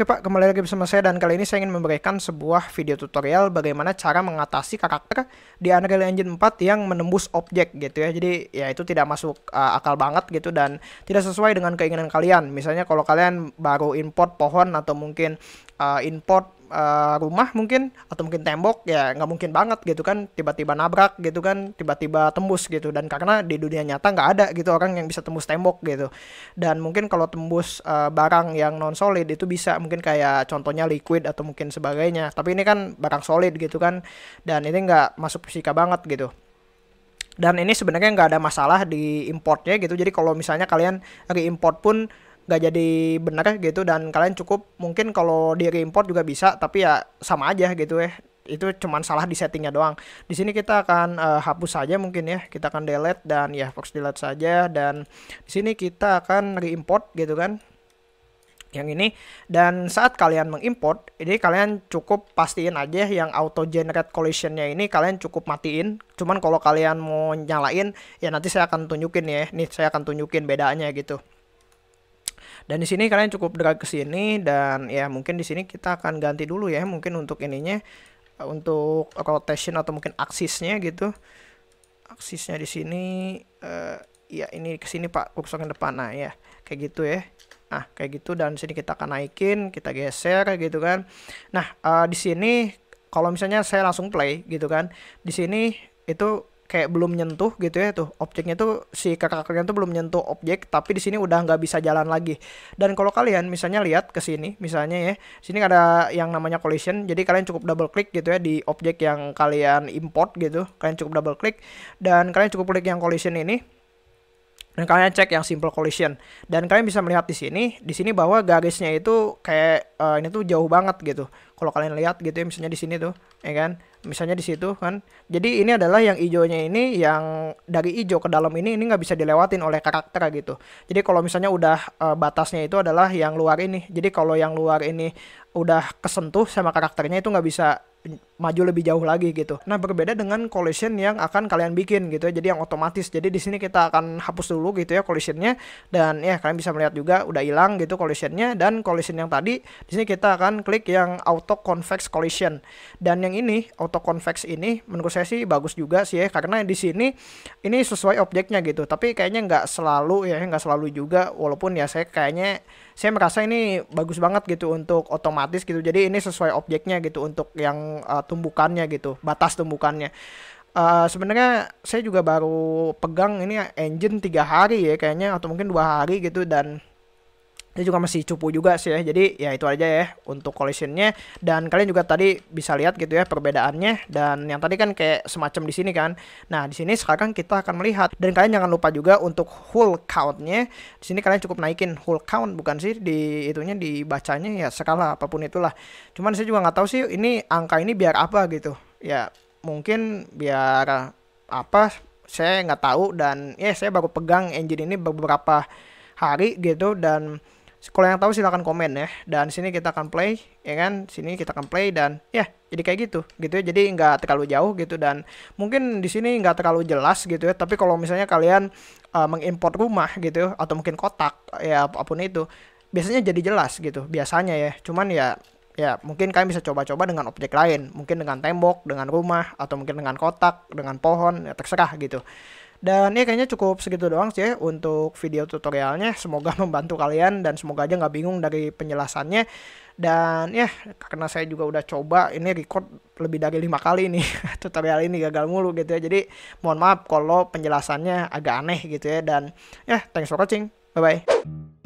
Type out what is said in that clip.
Oke Pak, kembali lagi bersama saya dan kali ini saya ingin memberikan sebuah video tutorial bagaimana cara mengatasi karakter di Unreal Engine 4 yang menembus objek gitu ya. Jadi ya itu tidak masuk uh, akal banget gitu dan tidak sesuai dengan keinginan kalian. Misalnya kalau kalian baru import pohon atau mungkin uh, import Eh, rumah mungkin atau mungkin tembok ya nggak mungkin banget gitu kan tiba-tiba nabrak gitu kan tiba-tiba tembus gitu dan karena di dunia nyata nggak ada gitu orang yang bisa tembus tembok gitu dan mungkin kalau tembus uh, barang yang non solid itu bisa mungkin kayak contohnya liquid atau mungkin sebagainya tapi ini kan barang solid gitu kan dan ini nggak masuk fisika banget gitu dan ini sebenarnya nggak ada masalah di importnya gitu jadi kalau misalnya kalian re-import pun gak jadi bener ya gitu dan kalian cukup mungkin kalau di reimport juga bisa tapi ya sama aja gitu ya itu cuman salah di settingnya doang. Di sini kita akan uh, hapus saja mungkin ya. Kita akan delete dan ya fox delete saja dan di sini kita akan reimport gitu kan. Yang ini dan saat kalian mengimport, ini kalian cukup pastiin aja yang auto generate collisionnya ini kalian cukup matiin. Cuman kalau kalian mau nyalain ya nanti saya akan tunjukin ya. Nih saya akan tunjukin bedanya gitu. Dan di sini kalian cukup drag ke sini dan ya mungkin di sini kita akan ganti dulu ya mungkin untuk ininya untuk rotation atau mungkin aksisnya gitu. Aksisnya di sini uh, ya ini ke sini Pak kursor yang depan nah ya kayak gitu ya. Nah, kayak gitu dan sini kita akan naikin, kita geser gitu kan. Nah, uh, di sini kalau misalnya saya langsung play gitu kan. Di sini itu kayak belum nyentuh gitu ya tuh objeknya tuh si karakternya tuh belum nyentuh objek tapi di sini udah nggak bisa jalan lagi dan kalau kalian misalnya lihat ke sini misalnya ya sini ada yang namanya collision jadi kalian cukup double klik gitu ya di objek yang kalian import gitu kalian cukup double klik dan kalian cukup klik yang collision ini dan kalian cek yang simple collision dan kalian bisa melihat di sini di sini bahwa garisnya itu kayak uh, ini tuh jauh banget gitu kalau kalian lihat gitu ya misalnya di sini tuh ya kan misalnya di situ kan jadi ini adalah yang ijonya ini yang dari ijo ke dalam ini ini nggak bisa dilewatin oleh karakter gitu jadi kalau misalnya udah uh, batasnya itu adalah yang luar ini jadi kalau yang luar ini udah kesentuh sama karakternya itu nggak bisa maju lebih jauh lagi gitu. Nah berbeda dengan collision yang akan kalian bikin gitu ya, jadi yang otomatis. Jadi di sini kita akan hapus dulu gitu ya collisionnya dan ya kalian bisa melihat juga udah hilang gitu collisionnya dan collision yang tadi di sini kita akan klik yang auto convex collision dan yang ini auto convex ini menurut saya sih bagus juga sih ya karena di sini ini sesuai objeknya gitu. Tapi kayaknya nggak selalu ya nggak selalu juga walaupun ya saya kayaknya saya merasa ini bagus banget gitu untuk otomatis otomatis gitu. Jadi ini sesuai objeknya gitu untuk yang uh, tumbukannya gitu, batas tumbukannya. Uh, sebenarnya saya juga baru pegang ini engine tiga hari ya kayaknya atau mungkin dua hari gitu dan ini juga masih cupu juga sih ya. Jadi ya itu aja ya untuk collisionnya. Dan kalian juga tadi bisa lihat gitu ya perbedaannya. Dan yang tadi kan kayak semacam di sini kan. Nah di sini sekarang kita akan melihat. Dan kalian jangan lupa juga untuk whole countnya. Di sini kalian cukup naikin whole count bukan sih di itunya dibacanya ya skala apapun itulah. Cuman saya juga nggak tahu sih ini angka ini biar apa gitu. Ya mungkin biar apa saya nggak tahu dan ya saya baru pegang engine ini beberapa hari gitu dan kalau yang tahu silahkan komen ya dan sini kita akan play ya kan sini kita akan play dan ya jadi kayak gitu gitu ya jadi nggak terlalu jauh gitu dan mungkin di sini nggak terlalu jelas gitu ya tapi kalau misalnya kalian uh, eh, mengimpor rumah gitu ya, atau mungkin kotak ya apapun itu biasanya jadi jelas gitu biasanya ya cuman ya ya mungkin kalian bisa coba-coba dengan objek lain mungkin dengan tembok dengan rumah atau mungkin dengan kotak dengan pohon ya terserah gitu dan ya kayaknya cukup segitu doang sih ya untuk video tutorialnya. Semoga membantu kalian dan semoga aja nggak bingung dari penjelasannya. Dan ya karena saya juga udah coba ini record lebih dari lima kali nih tutorial ini gagal mulu gitu ya. Jadi mohon maaf kalau penjelasannya agak aneh gitu ya. Dan ya thanks for watching. Bye-bye.